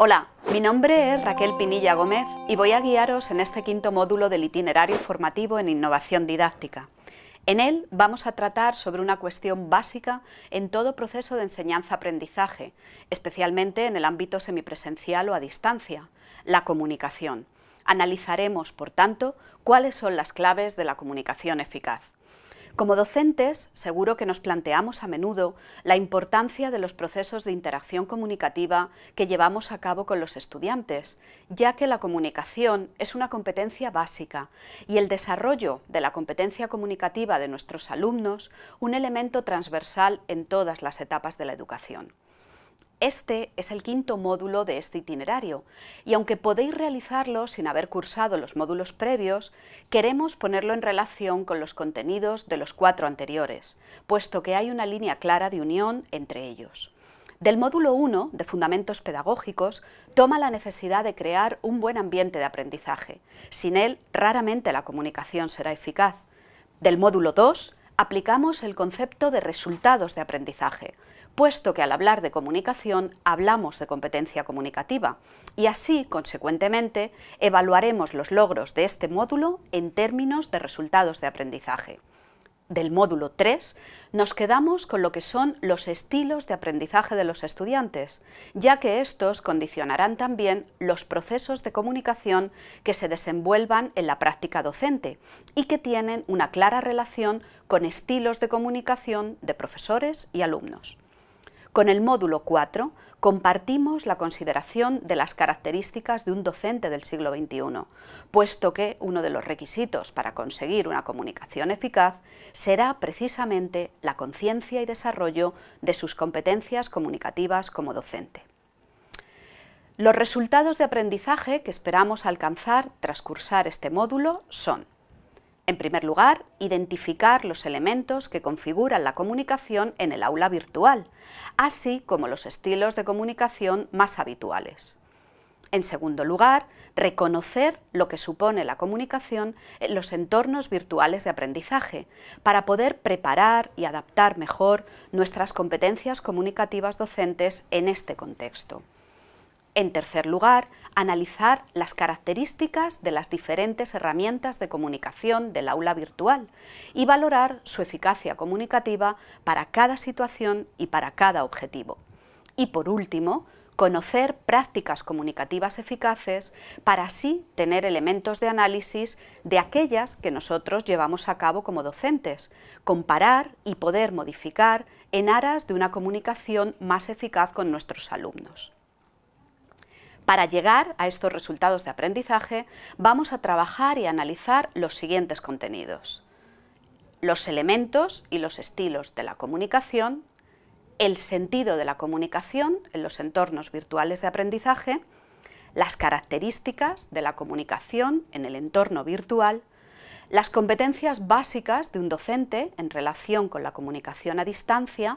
Hola, mi nombre es Raquel Pinilla Gómez y voy a guiaros en este quinto módulo del itinerario formativo en innovación didáctica. En él vamos a tratar sobre una cuestión básica en todo proceso de enseñanza-aprendizaje, especialmente en el ámbito semipresencial o a distancia, la comunicación. Analizaremos, por tanto, cuáles son las claves de la comunicación eficaz. Como docentes, seguro que nos planteamos a menudo la importancia de los procesos de interacción comunicativa que llevamos a cabo con los estudiantes, ya que la comunicación es una competencia básica y el desarrollo de la competencia comunicativa de nuestros alumnos un elemento transversal en todas las etapas de la educación. Este es el quinto módulo de este itinerario y aunque podéis realizarlo sin haber cursado los módulos previos, queremos ponerlo en relación con los contenidos de los cuatro anteriores, puesto que hay una línea clara de unión entre ellos. Del módulo 1, de Fundamentos Pedagógicos, toma la necesidad de crear un buen ambiente de aprendizaje. Sin él, raramente la comunicación será eficaz. Del módulo 2, aplicamos el concepto de resultados de aprendizaje, puesto que al hablar de comunicación hablamos de competencia comunicativa y así, consecuentemente, evaluaremos los logros de este módulo en términos de resultados de aprendizaje del módulo 3, nos quedamos con lo que son los estilos de aprendizaje de los estudiantes, ya que estos condicionarán también los procesos de comunicación que se desenvuelvan en la práctica docente y que tienen una clara relación con estilos de comunicación de profesores y alumnos. Con el módulo 4 compartimos la consideración de las características de un docente del siglo XXI, puesto que uno de los requisitos para conseguir una comunicación eficaz será precisamente la conciencia y desarrollo de sus competencias comunicativas como docente. Los resultados de aprendizaje que esperamos alcanzar tras cursar este módulo son en primer lugar, identificar los elementos que configuran la comunicación en el aula virtual, así como los estilos de comunicación más habituales. En segundo lugar, reconocer lo que supone la comunicación en los entornos virtuales de aprendizaje, para poder preparar y adaptar mejor nuestras competencias comunicativas docentes en este contexto. En tercer lugar, analizar las características de las diferentes herramientas de comunicación del aula virtual y valorar su eficacia comunicativa para cada situación y para cada objetivo. Y por último, conocer prácticas comunicativas eficaces para así tener elementos de análisis de aquellas que nosotros llevamos a cabo como docentes, comparar y poder modificar en aras de una comunicación más eficaz con nuestros alumnos. Para llegar a estos resultados de aprendizaje vamos a trabajar y analizar los siguientes contenidos. Los elementos y los estilos de la comunicación, el sentido de la comunicación en los entornos virtuales de aprendizaje, las características de la comunicación en el entorno virtual, las competencias básicas de un docente en relación con la comunicación a distancia,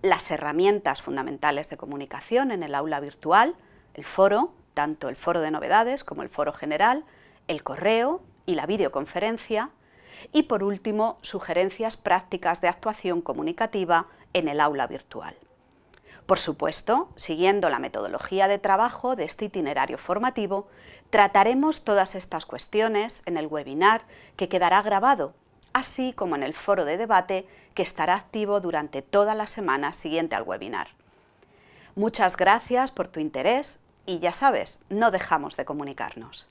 las herramientas fundamentales de comunicación en el aula virtual, el foro, tanto el foro de novedades como el foro general, el correo y la videoconferencia, y por último, sugerencias prácticas de actuación comunicativa en el aula virtual. Por supuesto, siguiendo la metodología de trabajo de este itinerario formativo, trataremos todas estas cuestiones en el webinar que quedará grabado, así como en el foro de debate que estará activo durante toda la semana siguiente al webinar. Muchas gracias por tu interés y ya sabes, no dejamos de comunicarnos.